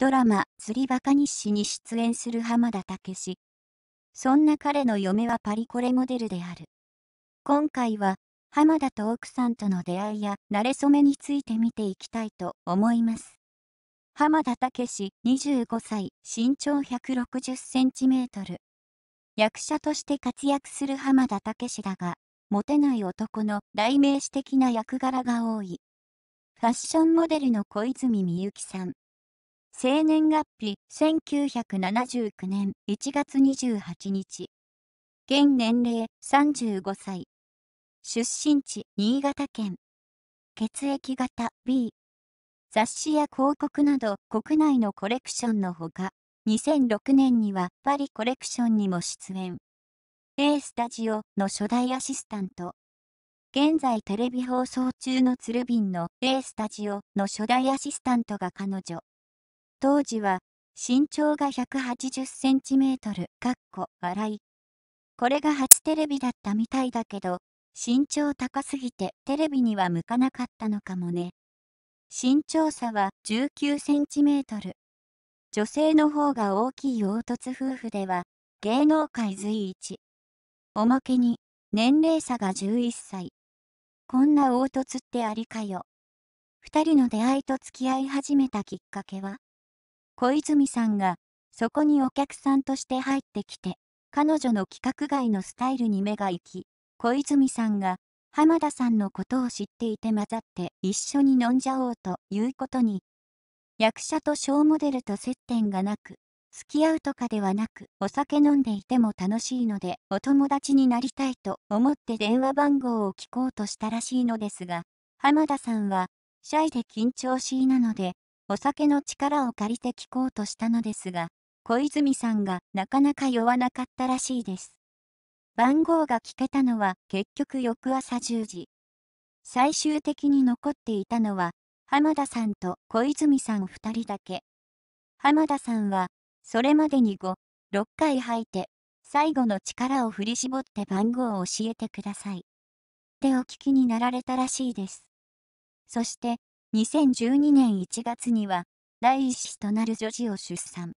ドラマ「釣りバカ日誌」に出演する浜田武史そんな彼の嫁はパリコレモデルである今回は浜田と奥さんとの出会いや馴れ初めについて見ていきたいと思います浜田武史25歳身長 160cm 役者として活躍する浜田武史だがモテない男の代名詞的な役柄が多いファッションモデルの小泉美ゆきさん生年月日1979年1月28日。現年齢35歳。出身地新潟県。血液型 B。雑誌や広告など国内のコレクションのほか、2006年にはパリコレクションにも出演。A スタジオの初代アシスタント。現在テレビ放送中の鶴瓶の A スタジオの初代アシスタントが彼女。当時は身長が180センチメートル、かっこ笑い。これが初テレビだったみたいだけど、身長高すぎてテレビには向かなかったのかもね。身長差は19センチメートル。女性の方が大きい凹凸夫婦では、芸能界随一。おまけに、年齢差が11歳。こんな凹凸ってありかよ。二人の出会いと付き合い始めたきっかけは小泉さんが、そこにお客さんとして入ってきて、彼女の規格外のスタイルに目が行き、小泉さんが、浜田さんのことを知っていて混ざって一緒に飲んじゃおうということに、役者と小モデルと接点がなく、付き合うとかではなく、お酒飲んでいても楽しいので、お友達になりたいと思って電話番号を聞こうとしたらしいのですが、浜田さんは、シャイで緊張しいなので、お酒の力を借りて聞こうとしたのですが、小泉さんがなかなか酔わなかったらしいです。番号が聞けたのは結局翌朝10時。最終的に残っていたのは、浜田さんと小泉さん2人だけ。浜田さんは、それまでに5、6回吐いて、最後の力を振り絞って番号を教えてください。ってお聞きになられたらしいです。そして、2012年1月には第一子となる女児を出産。